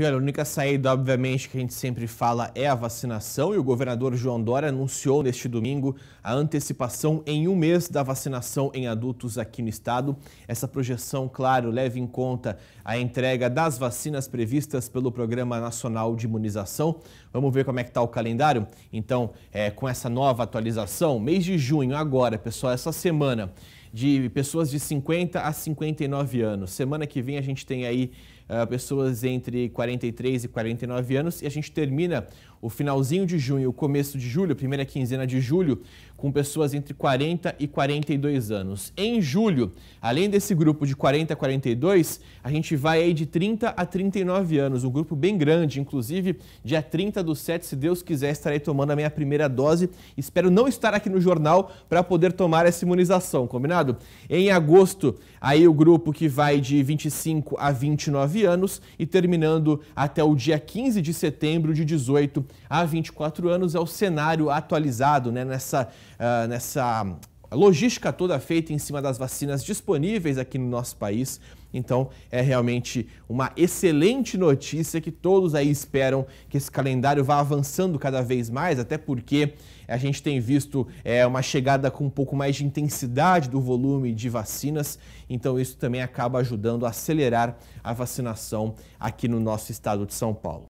E olha, a única saída, obviamente, que a gente sempre fala é a vacinação, e o governador João Dória anunciou neste domingo a antecipação em um mês da vacinação em adultos aqui no estado. Essa projeção, claro, leva em conta a entrega das vacinas previstas pelo Programa Nacional de Imunização. Vamos ver como é que está o calendário? Então, é, com essa nova atualização, mês de junho agora, pessoal, essa semana de pessoas de 50 a 59 anos. Semana que vem a gente tem aí uh, pessoas entre 43 e 49 anos e a gente termina o finalzinho de junho, o começo de julho, primeira quinzena de julho, com pessoas entre 40 e 42 anos. Em julho, além desse grupo de 40 a 42, a gente vai aí de 30 a 39 anos, um grupo bem grande, inclusive dia 30 do 7, se Deus quiser, estarei tomando a minha primeira dose. Espero não estar aqui no jornal para poder tomar essa imunização, combinado? Estado. Em agosto, aí o grupo que vai de 25 a 29 anos e terminando até o dia 15 de setembro, de 18 a 24 anos, é o cenário atualizado né, nessa, uh, nessa a logística toda feita em cima das vacinas disponíveis aqui no nosso país. Então é realmente uma excelente notícia que todos aí esperam que esse calendário vá avançando cada vez mais, até porque a gente tem visto é, uma chegada com um pouco mais de intensidade do volume de vacinas, então isso também acaba ajudando a acelerar a vacinação aqui no nosso estado de São Paulo.